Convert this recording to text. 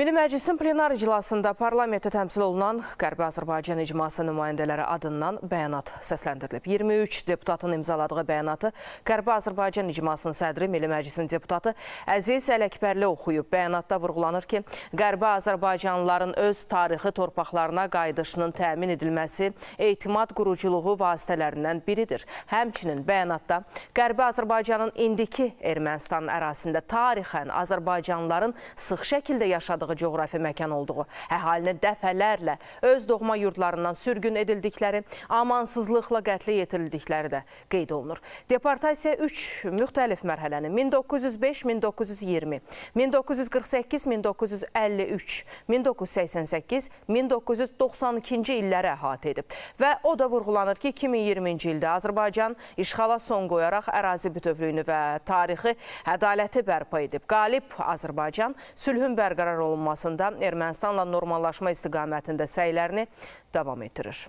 Milli Məclisin plenar iclasında parlamentdə təmsil olunan Qərbi Azərbaycan icması nümayəndələri adından bəyanat səsləndirilib. 23 deputatın imzaladığı bəyanatı Qərbi Azərbaycan icmasının sədri Milli Məclisin deputatı Əziz Ələkbərli oxuyub. Bəyanatda vurğulanır ki, Qərbi Azərbaycanlıların öz tarixi torpaqlarına qayıdışının təmin edilməsi etimad quruculuğu vasitələrindən biridir. Həmçinin bəyanatda Qərbi Azərbaycanın indiki Ermənistan ərazisində tarixən Azərbaycanlıların sıx şəkildə yaşadığı yaşadığı coğrafi məkan olduğu, əhalini dəfələrlə öz doğma yurdlarından sürgün edildikləri, amansızlıqla qətlə yetirildikləri də qeyd olunur. Deportasiya 3 müxtəlif mərhələni 1905-1920, 1948-1953, 1988-1992-ci illərə əhatə edib. Və o da vurğulanır ki, 2020-ci ildə Azərbaycan işğala son qoyaraq ərazi bütövlüyünü və tarixi ədaləti bərpa edib. Qalib Azərbaycan sülhün bərqərar olunması olunmasında Ermənistanla normallaşma istiqamətində səylərini davam etdirir.